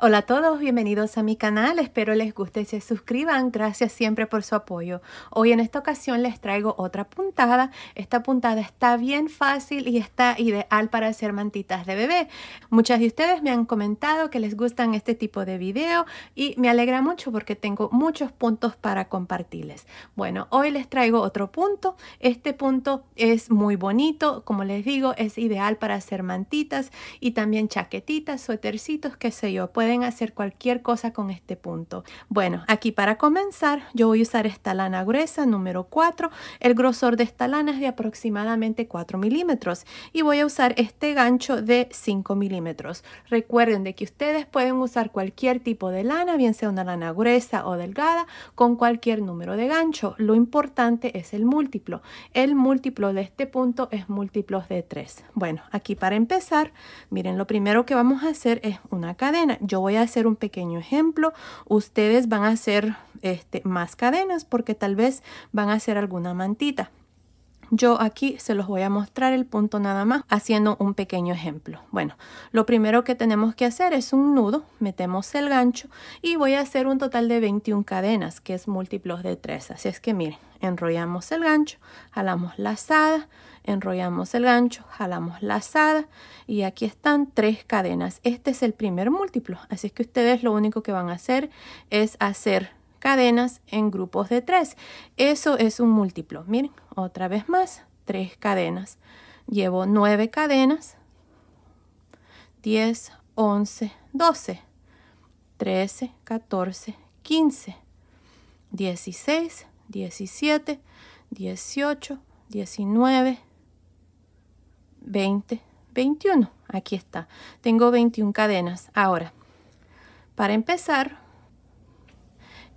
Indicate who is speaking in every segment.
Speaker 1: Hola a todos, bienvenidos a mi canal, espero les guste y se suscriban, gracias siempre por su apoyo. Hoy en esta ocasión les traigo otra puntada, esta puntada está bien fácil y está ideal para hacer mantitas de bebé. Muchas de ustedes me han comentado que les gustan este tipo de video y me alegra mucho porque tengo muchos puntos para compartirles. Bueno, hoy les traigo otro punto, este punto es muy bonito, como les digo, es ideal para hacer mantitas y también chaquetitas, suetercitos qué sé yo, pueden hacer cualquier cosa con este punto. Bueno, aquí para comenzar yo voy a usar esta lana gruesa número 4. El grosor de esta lana es de aproximadamente 4 milímetros y voy a usar este gancho de 5 milímetros. Recuerden de que ustedes pueden usar cualquier tipo de lana, bien sea una lana gruesa o delgada, con cualquier número de gancho. Lo importante es el múltiplo. El múltiplo de este punto es múltiplos de 3. Bueno, aquí para empezar, miren, lo primero que vamos a hacer es una cadena. Yo voy a hacer un pequeño ejemplo, ustedes van a hacer este, más cadenas porque tal vez van a hacer alguna mantita. Yo aquí se los voy a mostrar el punto nada más haciendo un pequeño ejemplo. Bueno, lo primero que tenemos que hacer es un nudo, metemos el gancho y voy a hacer un total de 21 cadenas, que es múltiplos de 3. Así es que miren, enrollamos el gancho, jalamos lazada, enrollamos el gancho, jalamos lazada y aquí están tres cadenas. Este es el primer múltiplo, así es que ustedes lo único que van a hacer es hacer cadenas en grupos de tres. Eso es un múltiplo. Miren, otra vez más, tres cadenas. Llevo nueve cadenas. 10, 11, 12, 13, 14, 15, 16, 17, 18, 19, 20, 21. Aquí está. Tengo 21 cadenas. Ahora, para empezar,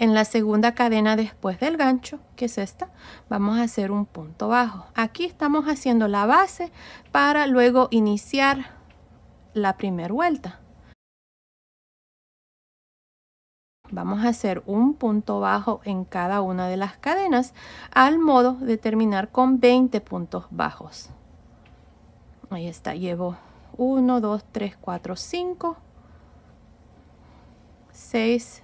Speaker 1: en la segunda cadena después del gancho, que es esta, vamos a hacer un punto bajo. Aquí estamos haciendo la base para luego iniciar la primera vuelta. Vamos a hacer un punto bajo en cada una de las cadenas al modo de terminar con 20 puntos bajos. Ahí está, llevo 1, 2, 3, 4, 5, 6,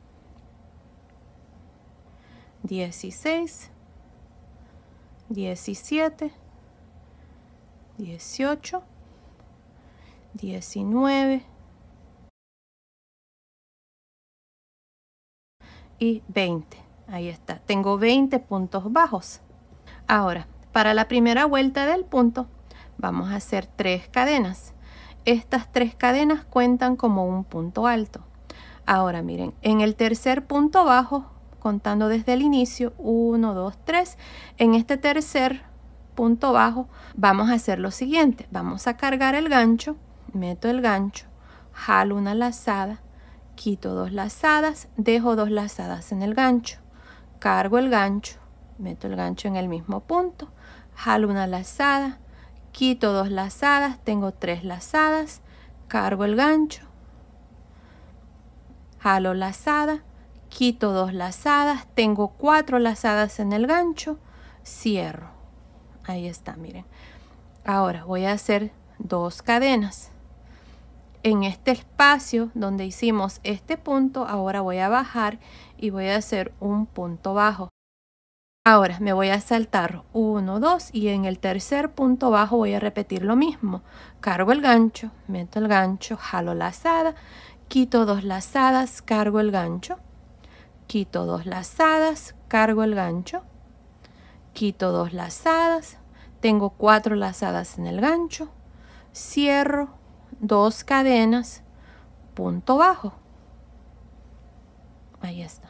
Speaker 1: 16, 17, 18, 19 y 20. Ahí está, tengo 20 puntos bajos. Ahora, para la primera vuelta del punto, vamos a hacer tres cadenas. Estas tres cadenas cuentan como un punto alto. Ahora miren, en el tercer punto bajo contando desde el inicio, 1, 2, 3. En este tercer punto bajo vamos a hacer lo siguiente, vamos a cargar el gancho, meto el gancho, jalo una lazada, quito dos lazadas, dejo dos lazadas en el gancho, cargo el gancho, meto el gancho en el mismo punto, jalo una lazada, quito dos lazadas, tengo tres lazadas, cargo el gancho, jalo lazada, quito dos lazadas, tengo cuatro lazadas en el gancho, cierro. Ahí está, miren. Ahora voy a hacer dos cadenas. En este espacio donde hicimos este punto, ahora voy a bajar y voy a hacer un punto bajo. Ahora me voy a saltar uno, 2 y en el tercer punto bajo voy a repetir lo mismo. Cargo el gancho, meto el gancho, jalo lazada, quito dos lazadas, cargo el gancho, quito dos lazadas, cargo el gancho, quito dos lazadas, tengo cuatro lazadas en el gancho, cierro, dos cadenas, punto bajo. Ahí está.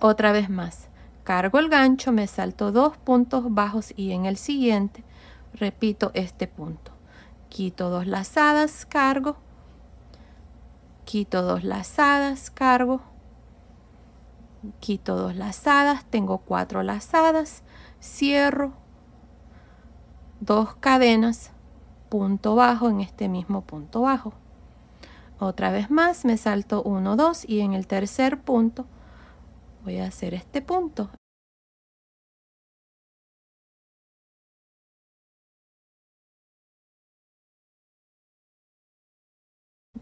Speaker 1: Otra vez más. Cargo el gancho, me salto dos puntos bajos y en el siguiente repito este punto. Quito dos lazadas, cargo. Quito dos lazadas, cargo quito dos lazadas, tengo cuatro lazadas, cierro, dos cadenas, punto bajo en este mismo punto bajo. Otra vez más me salto 1, 2 y en el tercer punto voy a hacer este punto.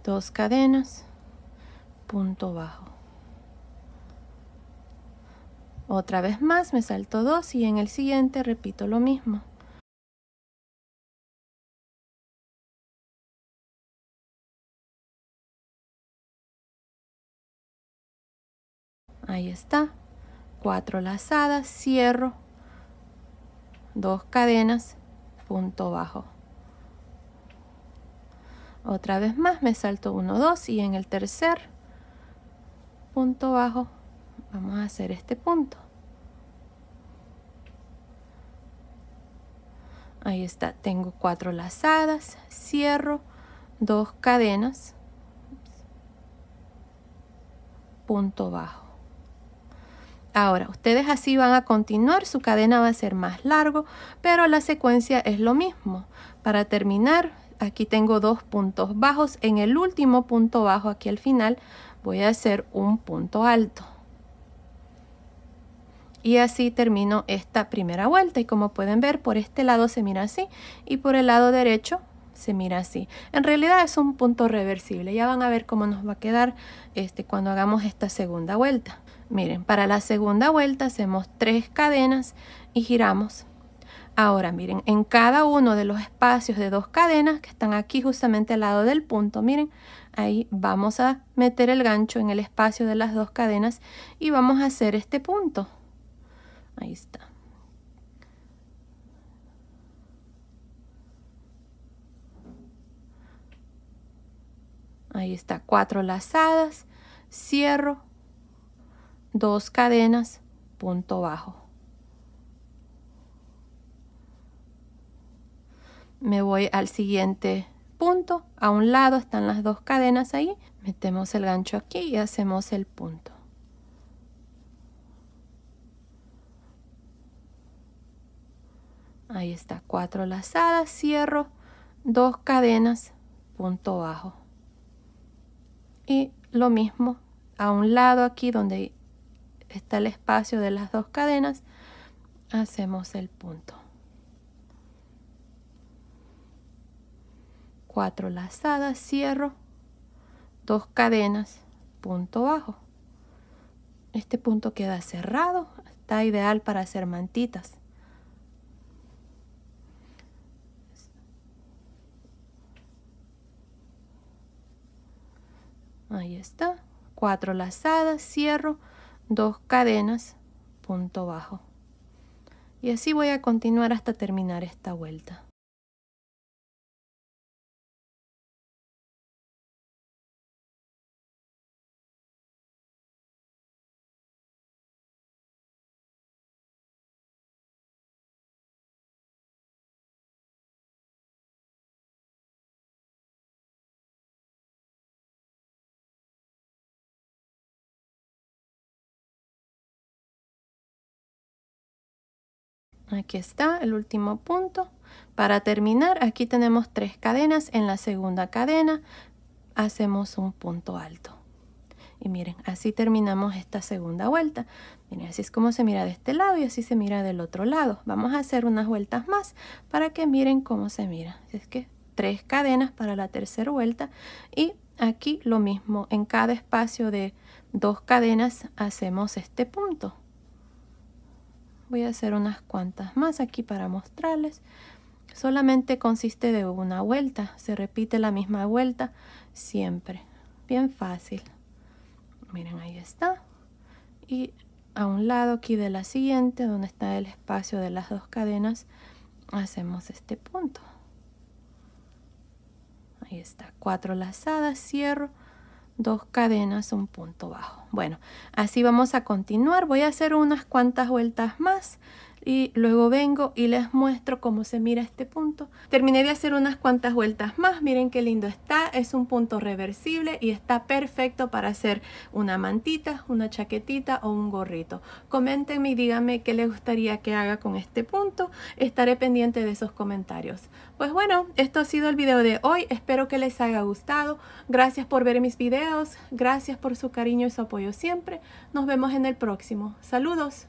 Speaker 1: Dos cadenas, punto bajo. Otra vez más me salto dos y en el siguiente repito lo mismo. Ahí está. cuatro lazadas, cierro, dos cadenas, punto bajo. Otra vez más me salto 1, dos y en el tercer punto bajo vamos a hacer este punto. Ahí está, tengo cuatro lazadas, cierro, dos cadenas, punto bajo. Ahora, ustedes así van a continuar, su cadena va a ser más largo, pero la secuencia es lo mismo. Para terminar, aquí tengo dos puntos bajos. En el último punto bajo, aquí al final, voy a hacer un punto alto. Y así termino esta primera vuelta y como pueden ver por este lado se mira así y por el lado derecho se mira así. En realidad es un punto reversible, ya van a ver cómo nos va a quedar este, cuando hagamos esta segunda vuelta. Miren, para la segunda vuelta hacemos tres cadenas y giramos Ahora miren, en cada uno de los espacios de dos cadenas que están aquí justamente al lado del punto, miren, ahí vamos a meter el gancho en el espacio de las dos cadenas y vamos a hacer este punto. Ahí está. Ahí está, cuatro lazadas, cierro, dos cadenas, punto bajo. Me voy al siguiente punto, a un lado están las dos cadenas ahí, metemos el gancho aquí y hacemos el punto. Ahí está, cuatro lazadas, cierro, dos cadenas, punto bajo. Y lo mismo a un lado aquí donde está el espacio de las dos cadenas, hacemos el punto. Cuatro lazadas, cierro, dos cadenas, punto bajo. Este punto queda cerrado, está ideal para hacer mantitas. Ahí está. Cuatro lazadas, cierro, dos cadenas, punto bajo. Y así voy a continuar hasta terminar esta vuelta. aquí está el último punto para terminar aquí tenemos tres cadenas en la segunda cadena hacemos un punto alto y miren así terminamos esta segunda vuelta miren así es como se mira de este lado y así se mira del otro lado vamos a hacer unas vueltas más para que miren cómo se mira es que tres cadenas para la tercera vuelta y aquí lo mismo en cada espacio de dos cadenas hacemos este punto voy a hacer unas cuantas más aquí para mostrarles solamente consiste de una vuelta se repite la misma vuelta siempre bien fácil miren ahí está y a un lado aquí de la siguiente donde está el espacio de las dos cadenas hacemos este punto ahí está cuatro lazadas cierro dos cadenas un punto bajo bueno así vamos a continuar voy a hacer unas cuantas vueltas más y luego vengo y les muestro cómo se mira este punto. Terminé de hacer unas cuantas vueltas más, miren qué lindo está, es un punto reversible y está perfecto para hacer una mantita, una chaquetita o un gorrito. Coméntenme y díganme qué les gustaría que haga con este punto, estaré pendiente de esos comentarios. Pues bueno, esto ha sido el video de hoy, espero que les haya gustado, gracias por ver mis videos, gracias por su cariño y su apoyo siempre, nos vemos en el próximo, saludos.